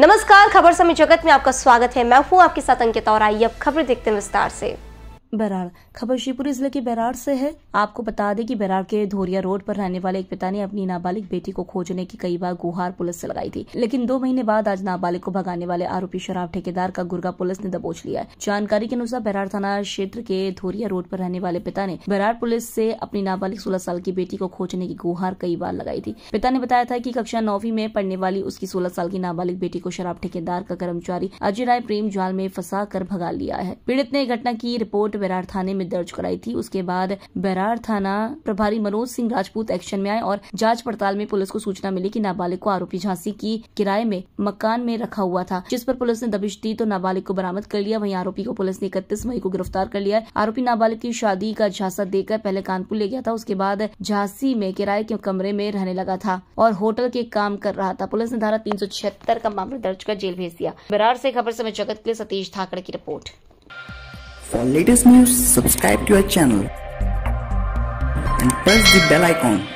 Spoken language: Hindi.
नमस्कार खबर समय जगत में आपका स्वागत है मैं हूँ आपके साथ अंकित और आइए अब खबर देखते हैं विस्तार से बैराड़ खबर शिवपुरी जिले के बैराड़ से है आपको बता दें कि बैराड़ के धोरिया रोड पर रहने वाले एक पिता ने अपनी नाबालिग बेटी को खोजने की कई बार गुहार पुलिस से लगाई थी लेकिन दो महीने बाद आज नाबालिग को भगाने वाले आरोपी शराब ठेकेदार का गुर्गा पुलिस ने दबोच लिया है जानकारी के अनुसार बैराड़ थाना क्षेत्र के धोरिया रोड पर रहने वाले पिता ने बैराड़ पुलिस से अपनी नाबालिग सोलह साल की बेटी को खोजने की गुहार कई बार लगाई थी पिता ने बताया था की कक्षा नौवीं में पढ़ने वाली उसकी सोलह साल की नाबालिग बेटी को शराब ठेकेदार का कर्मचारी अजय राय प्रेम जाल में फंसा कर भगा लिया है पीड़ित ने घटना की रिपोर्ट बैरार थाने में दर्ज कराई थी उसके बाद बैरार थाना प्रभारी मनोज सिंह राजपूत एक्शन में आए और जांच पड़ताल में पुलिस को सूचना मिली कि नाबालिग को आरोपी झांसी की किराए में मकान में रखा हुआ था जिस पर पुलिस ने दबिश दी तो नाबालिग को बरामद कर लिया वहीं आरोपी को पुलिस ने इकतीस मई को गिरफ्तार कर लिया आरोपी नाबालिग की शादी का झांसा देकर पहले कानपुर ले गया था उसके बाद झांसी में किराए के कमरे में रहने लगा था और होटल के काम कर रहा था पुलिस ने धारा तीन का मामला दर्ज कर जेल भेज दिया बरार से खबर समय जगत के लिए सतीश ठाकरे की report For latest news, subscribe to our channel and press the bell icon.